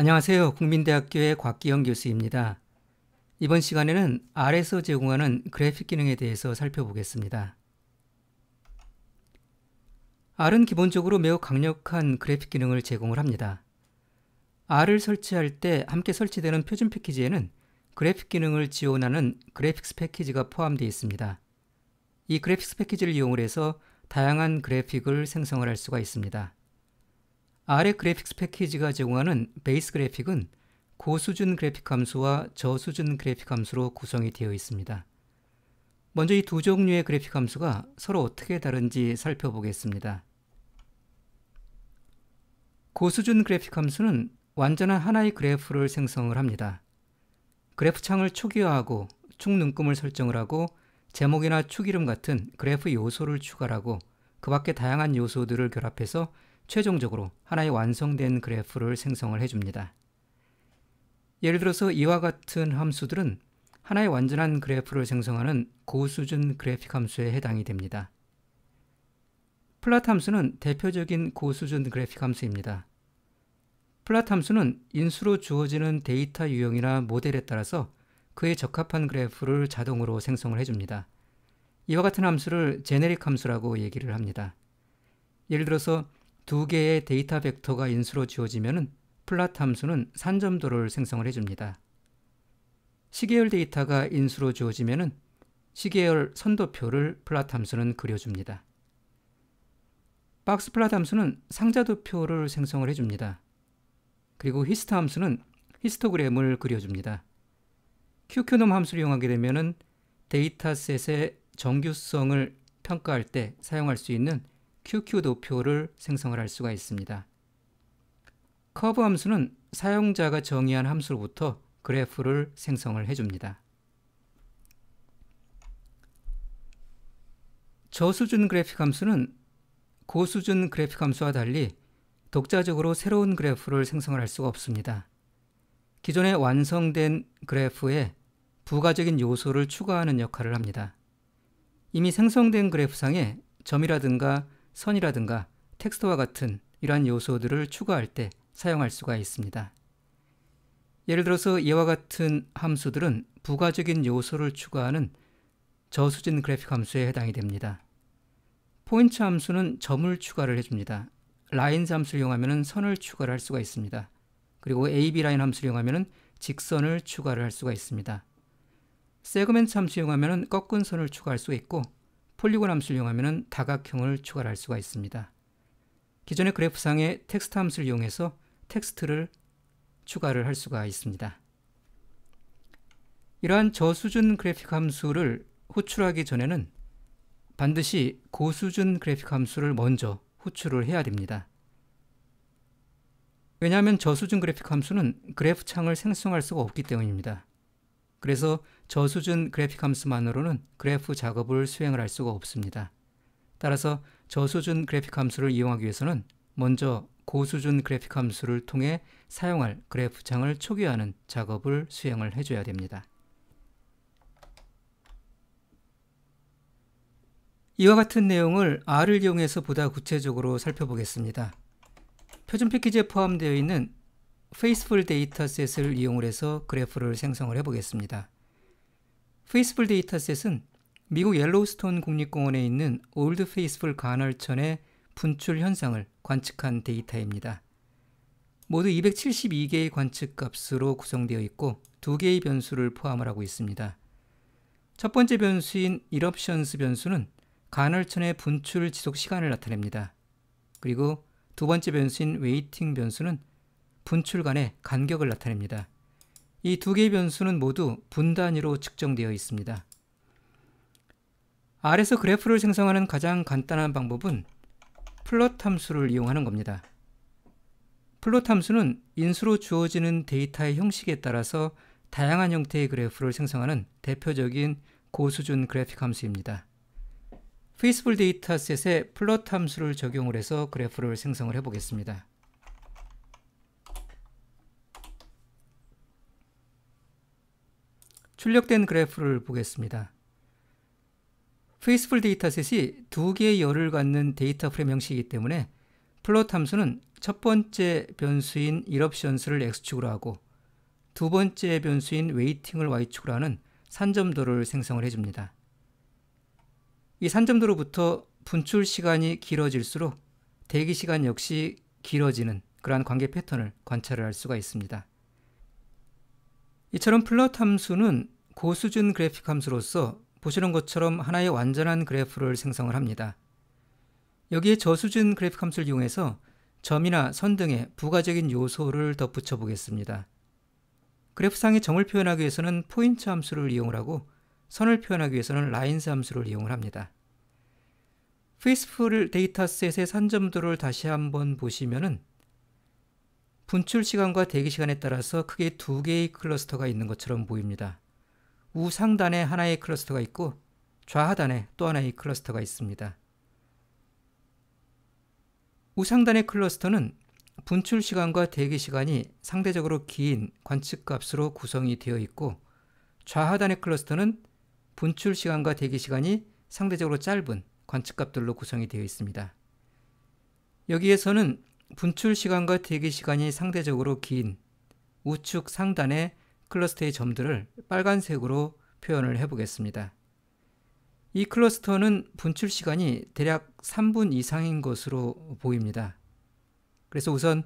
안녕하세요. 국민대학교의 곽기영 교수입니다. 이번 시간에는 R에서 제공하는 그래픽 기능에 대해서 살펴보겠습니다. R은 기본적으로 매우 강력한 그래픽 기능을 제공을 합니다. R을 설치할 때 함께 설치되는 표준 패키지에는 그래픽 기능을 지원하는 그래픽스 패키지가 포함되어 있습니다. 이 그래픽스 패키지를 이용 해서 다양한 그래픽을 생성할 수가 있습니다. 아래 그래픽스 패키지가 제공하는 베이스 그래픽은 고수준 그래픽 함수와 저수준 그래픽 함수로 구성이 되어 있습니다. 먼저 이 두 종류의 그래픽 함수가 서로 어떻게 다른지 살펴보겠습니다. 고수준 그래픽 함수는 완전한 하나의 그래프를 생성을 합니다. 그래프 창을 초기화하고 축 눈금을 설정을 하고 제목이나 축 이름 같은 그래프 요소를 추가하고 그 밖에 다양한 요소들을 결합해서 최종적으로 하나의 완성된 그래프를 생성을 해줍니다. 예를 들어서 이와 같은 함수들은 하나의 완전한 그래프를 생성하는 고수준 그래픽 함수에 해당이 됩니다. 플롯 함수는 대표적인 고수준 그래픽 함수입니다. 플롯 함수는 인수로 주어지는 데이터 유형이나 모델에 따라서 그에 적합한 그래프를 자동으로 생성을 해줍니다. 이와 같은 함수를 제네릭 함수라고 얘기를 합니다. 예를 들어서 두 개의 데이터 벡터가 인수로 지워지면 플롯 함수는 산점도를 생성을 해줍니다. 시계열 데이터가 인수로 지워지면 시계열 선도표를 플롯 함수는 그려줍니다. 박스 플롯 함수는 상자도표를 생성을 해줍니다. 그리고 히스트 함수는 히스토그램을 그려줍니다. 큐큐놈 함수를 이용하게 되면 데이터셋의 정규성을 평가할 때 사용할 수 있는 QQ 도표를 생성을 할 수가 있습니다. 커브 함수는 사용자가 정의한 함수로부터 그래프를 생성을 해줍니다. 저수준 그래픽 함수는 고수준 그래픽 함수와 달리 독자적으로 새로운 그래프를 생성을 할 수가 없습니다. 기존에 완성된 그래프에 부가적인 요소를 추가하는 역할을 합니다. 이미 생성된 그래프상에 점이라든가 선이라든가 텍스트와 같은 이러한 요소들을 추가할 때 사용할 수가 있습니다. 예를 들어서 이와 같은 함수들은 부가적인 요소를 추가하는 저수진 그래픽 함수에 해당이 됩니다. 포인트 함수는 점을 추가를 해줍니다. 라인 함수를 이용하면 선을 추가를 할 수가 있습니다. 그리고 AB 라인 함수를 이용하면 직선을 추가를 할 수가 있습니다. 세그멘트 함수 이용하면 꺾은 선을 추가할 수 있고 폴리곤 함수를 이용하면 다각형을 추가할 수가 있습니다. 기존의 그래프상의 텍스트 함수를 이용해서 텍스트를 추가를 할 수가 있습니다. 이러한 저수준 그래픽 함수를 호출하기 전에는 반드시 고수준 그래픽 함수를 먼저 호출을 해야 됩니다. 왜냐하면 저수준 그래픽 함수는 그래프 창을 생성할 수가 없기 때문입니다. 그래서 저수준 그래픽함수만으로는 그래프 작업을 수행을 할 수가 없습니다. 따라서 저수준 그래픽함수를 이용하기 위해서는 먼저 고수준 그래픽함수를 통해 사용할 그래프창을 초기화하는 작업을 수행을 해줘야 됩니다. 이와 같은 내용을 R을 이용해서 보다 구체적으로 살펴보겠습니다. 표준 패키지에 포함되어 있는 페이스풀 데이터셋을 이용을 해서 그래프를 생성을 해보겠습니다. 페이스풀 데이터셋은 미국 옐로우스톤 국립공원에 있는 올드 페이스풀 간헐천의 분출 현상을 관측한 데이터입니다. 모두 272개의 관측값으로 구성되어 있고 두 개의 변수를 포함을 하고 있습니다. 첫 번째 변수인 이럽션스 변수는 간헐천의 분출 지속 시간을 나타냅니다. 그리고 두 번째 변수인 웨이팅 변수는 분출 간의 간격을 나타냅니다. 이 두 개의 변수는 모두 분 단위로 측정되어 있습니다. 아래서 그래프를 생성하는 가장 간단한 방법은 플롯 함수를 이용하는 겁니다. 플롯 함수는 인수로 주어지는 데이터의 형식에 따라서 다양한 형태의 그래프를 생성하는 대표적인 고수준 그래픽 함수입니다. 페이스북 데이터셋에 플롯 함수를 적용을 해서 그래프를 생성을 해보겠습니다. 출력된 그래프를 보겠습니다. 페이스풀 데이터셋이 두 개의 열을 갖는 데이터 프레임 형식이기 때문에 플롯 함수는 첫 번째 변수인 일옵션스를 x축으로 하고 두 번째 변수인 웨이팅을 y축으로 하는 산점도를 생성을 해줍니다. 이 산점도로부터 분출 시간이 길어질수록 대기 시간 역시 길어지는 그러한 관계 패턴을 관찰할 수가 있습니다. 이처럼 플롯 함수는 고수준 그래픽 함수로서 보시는 것처럼 하나의 완전한 그래프를 생성을 합니다. 여기에 저수준 그래픽 함수를 이용해서 점이나 선 등의 부가적인 요소를 덧붙여 보겠습니다. 그래프상의 점을 표현하기 위해서는 포인트 함수를 이용을 하고 선을 표현하기 위해서는 라인스 함수를 이용을 합니다. 페이스풀 데이터셋의 산점도를 다시 한번 보시면은 분출 시간과 대기 시간에 따라서 크게 두 개의 클러스터가 있는 것처럼 보입니다. 우상단에 하나의 클러스터가 있고 좌하단에 또 하나의 클러스터가 있습니다. 우상단의 클러스터는 분출 시간과 대기 시간이 상대적으로 긴 관측 값으로 구성이 되어 있고 좌하단의 클러스터는 분출 시간과 대기 시간이 상대적으로 짧은 관측 값들로 구성이 되어 있습니다. 여기에서는 분출 시간과 대기 시간이 상대적으로 긴 우측 상단의 클러스터의 점들을 빨간색으로 표현을 해보겠습니다. 이 클러스터는 분출 시간이 대략 3분 이상인 것으로 보입니다. 그래서 우선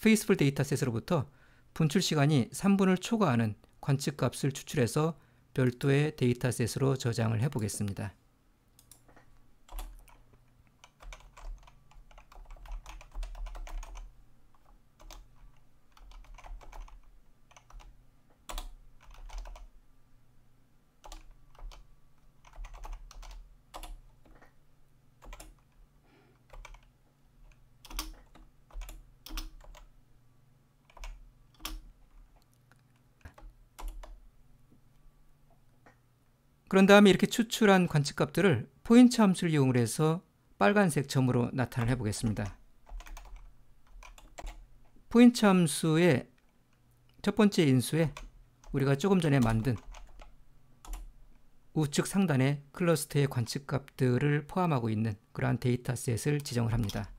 페이스풀 데이터셋으로부터 분출 시간이 3분을 초과하는 관측값을 추출해서 별도의 데이터셋으로 저장을 해보겠습니다. 그런 다음에 이렇게 추출한 관측값들을 포인트 함수를 이용을 해서 빨간색 점으로 나타내 보겠습니다. 포인트 함수의 첫 번째 인수에 우리가 조금 전에 만든 우측 상단에 클러스터의 관측값들을 포함하고 있는 그러한 데이터셋을 지정을 합니다.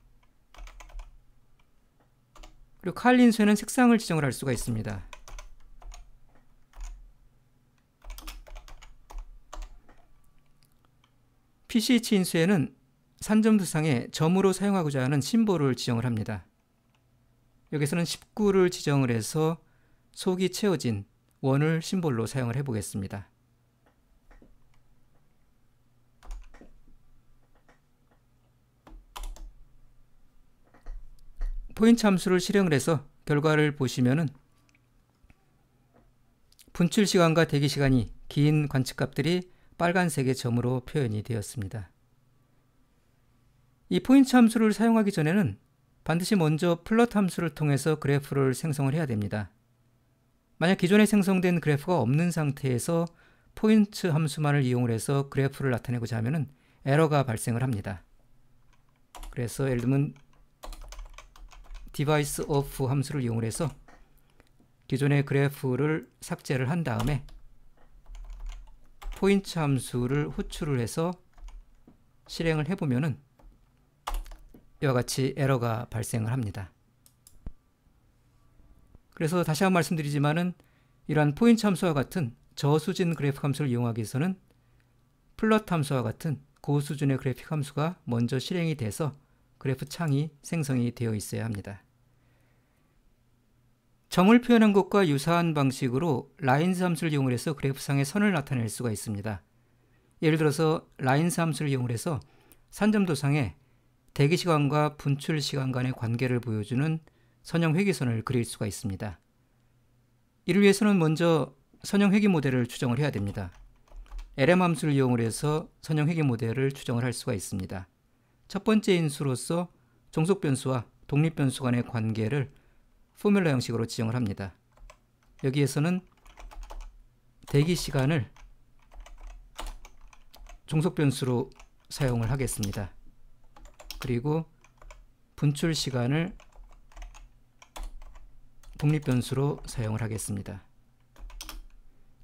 그리고 칼 인수에는 색상을 지정을 할 수가 있습니다. PCH 인수에는 산점두상에 점으로 사용하고자 하는 심볼을 지정을 합니다. 여기서는 19를 지정을 해서 속이 채워진 원을 심볼로 사용을 해보겠습니다. 포인트 함수를 실행을 해서 결과를 보시면은 분출 시간과 대기 시간이 긴 관측값들이 빨간색의 점으로 표현이 되었습니다. 이 포인트 함수를 사용하기 전에는 반드시 먼저 플롯 함수를 통해서 그래프를 생성을 해야 됩니다. 만약 기존에 생성된 그래프가 없는 상태에서 포인트 함수만을 이용 해서 그래프를 나타내고자 하면 에러가 발생을 합니다. 그래서 예를 들면 device of 함수를 이용 해서 기존의 그래프를 삭제를 한 다음에 포인트 함수를 호출을 해서 실행을 해보면은 이와 같이 에러가 발생을 합니다. 그래서 다시 한번 말씀드리지만은 이러한 포인트 함수와 같은 저수진 그래픽 함수를 이용하기 위해서는 플롯 함수와 같은 고수준의 그래픽 함수가 먼저 실행이 돼서 그래프 창이 생성이 되어 있어야 합니다. 점을 표현한 것과 유사한 방식으로 라인 함수를 이용 해서 그래프상의 선을 나타낼 수가 있습니다. 예를 들어서 라인 함수를 이용 해서 산점도상에 대기 시간과 분출 시간 간의 관계를 보여주는 선형 회귀선을 그릴 수가 있습니다. 이를 위해서는 먼저 선형 회귀 모델을 추정을 해야 됩니다. LM 함수를 이용 해서 선형 회귀 모델을 추정을 할 수가 있습니다. 첫 번째 인수로서 종속 변수와 독립 변수 간의 관계를 포뮬러 형식으로 지정을 합니다. 여기에서는 대기 시간을 종속 변수로 사용을 하겠습니다. 그리고 분출 시간을 독립 변수로 사용을 하겠습니다.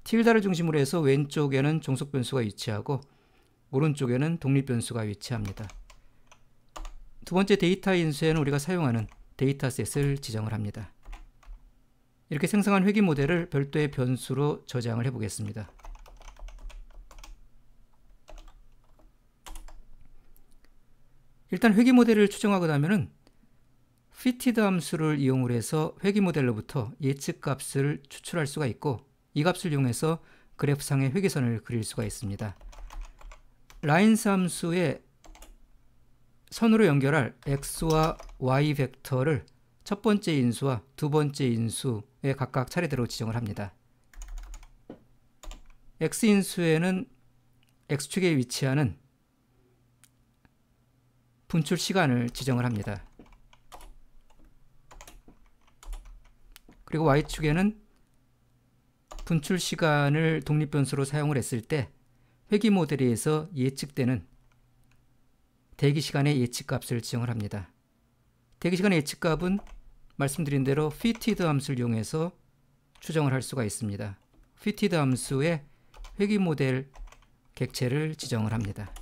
틸다를 중심으로 해서 왼쪽에는 종속 변수가 위치하고 오른쪽에는 독립 변수가 위치합니다. 두 번째 데이터 인쇄는 우리가 사용하는 데이터셋을 지정을 합니다. 이렇게 생성한 회귀 모델을 별도의 변수로 저장을 해보겠습니다. 일단 회귀 모델을 추정하고 나면은 fitted 함수를 이용을 해서 회귀 모델로부터 예측 값을 추출할 수가 있고 이 값을 이용해서 그래프상의 회귀선을 그릴 수가 있습니다. l 라인스 함수의 선으로 연결할 x와 y 벡터를 첫 번째 인수와 두 번째 인수에 각각 차례대로 지정을 합니다. x인수에는 x축에 위치하는 분출 시간을 지정을 합니다. 그리고 y축에는 분출 시간을 독립변수로 사용을 했을 때 회귀 모델에서 예측되는 대기 시간의 예측값을 지정합니다. 대기 시간의 예측값은 말씀드린 대로 fitted 함수를 이용해서 추정을 할 수가 있습니다. fitted 함수의 회귀 모델 객체를 지정을 합니다.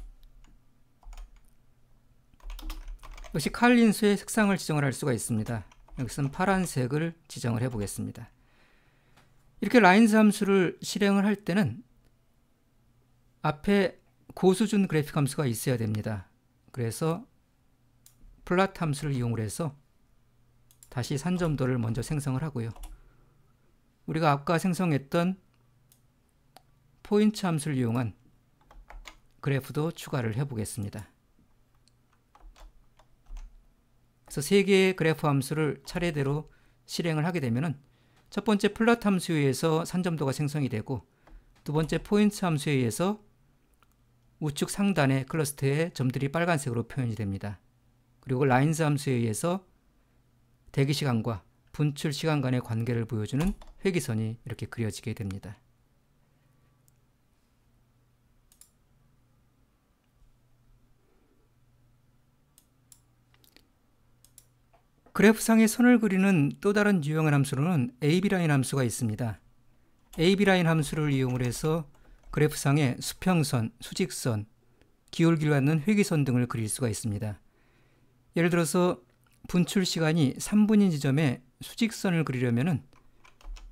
역시 칼린수의 색상을 지정을 할 수가 있습니다. 여기서는 파란색을 지정을 해 보겠습니다. 이렇게 라인스 함수를 실행을 할 때는 앞에 고수준 그래픽 함수가 있어야 됩니다. 그래서 플랫 함수를 이용을 해서 다시 산점도를 먼저 생성을 하고요. 우리가 아까 생성했던 포인트 함수를 이용한 그래프도 추가를 해보겠습니다. 그래서 3 개의 그래프 함수를 차례대로 실행을 하게 되면 첫 번째 플랫 함수에 의해서 산점도가 생성이 되고 두 번째 포인트 함수에 의해서 우측 상단의 클러스터의 점들이 빨간색으로 표현이 됩니다. 그리고 라인 함수에 의해서 대기 시간과 분출 시간 간의 관계를 보여주는 회기선이 이렇게 그려지게 됩니다. 그래프상의 선을 그리는 또 다른 유형의 함수로는 AB라인 함수가 있습니다. AB라인 함수를 이용 해서 그래프상에 수평선, 수직선, 기울기로하는 회귀선 등을 그릴 수가 있습니다. 예를 들어서 분출 시간이 3분인 지점에 수직선을 그리려면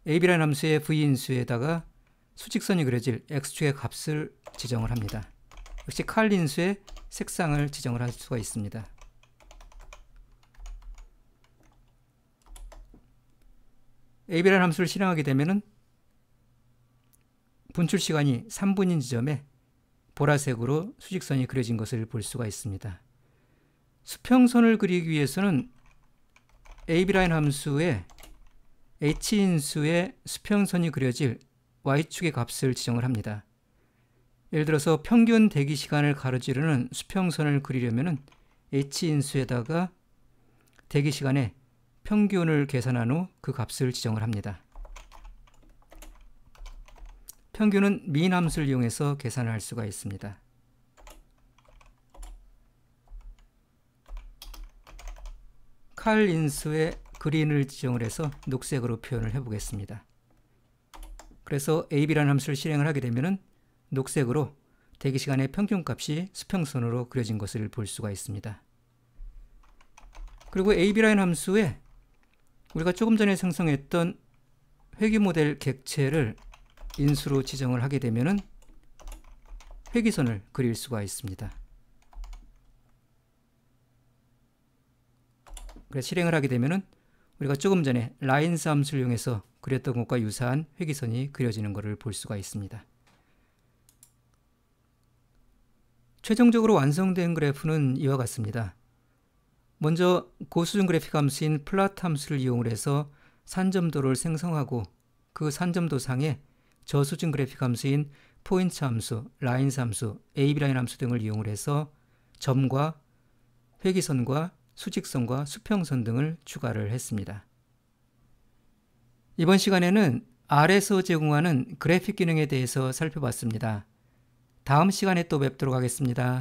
AB라는 함수의 V인수에다가 수직선이 그려질 X축의 값을 지정을 합니다. 역시 칼인수의 색상을 지정을 할 수가 있습니다. AB라는 함수를 실행하게 되면 분출 시간이 3분인 지점에 보라색으로 수직선이 그려진 것을 볼 수가 있습니다. 수평선을 그리기 위해서는 AB라인 함수에 H인수의 수평선이 그려질 Y축의 값을 지정을 합니다. 예를 들어서 평균 대기 시간을 가로지르는 수평선을 그리려면 H인수에다가 대기 시간의 평균을 계산한 후 그 값을 지정을 합니다. 평균은 미남수를 이용해서 계산을 할 수가 있습니다. 칼 인수의 그린을 지정을 해서 녹색으로 표현을 해보겠습니다. 그래서 ab라는 함수를 실행을 하게 되면 녹색으로 대기시간의 평균값이 수평선으로 그려진 것을 볼 수가 있습니다. 그리고 ab라인 함수에 우리가 조금 전에 생성했던 회귀 모델 객체를 인수로 지정을 하게 되면은 회귀선을 그릴 수가 있습니다. 그래서 실행을 하게 되면은 우리가 조금 전에 라인 쌈을 이용해서 그렸던 것과 유사한 회귀선이 그려지는 것을 볼 수가 있습니다. 최종적으로 완성된 그래프는 이와 같습니다. 먼저 고수준 그래픽 함수인 플롯 함수를 이용 해서 산점도를 생성하고 그 산점도 상에 저수준 그래픽 함수인 포인트 함수, 라인 함수, AB라인 함수 등을 이용을 해서 점과 회기선과 수직선과 수평선 등을 추가를 했습니다. 이번 시간에는 R에서 제공하는 그래픽 기능에 대해서 살펴봤습니다. 다음 시간에 또 뵙도록 하겠습니다.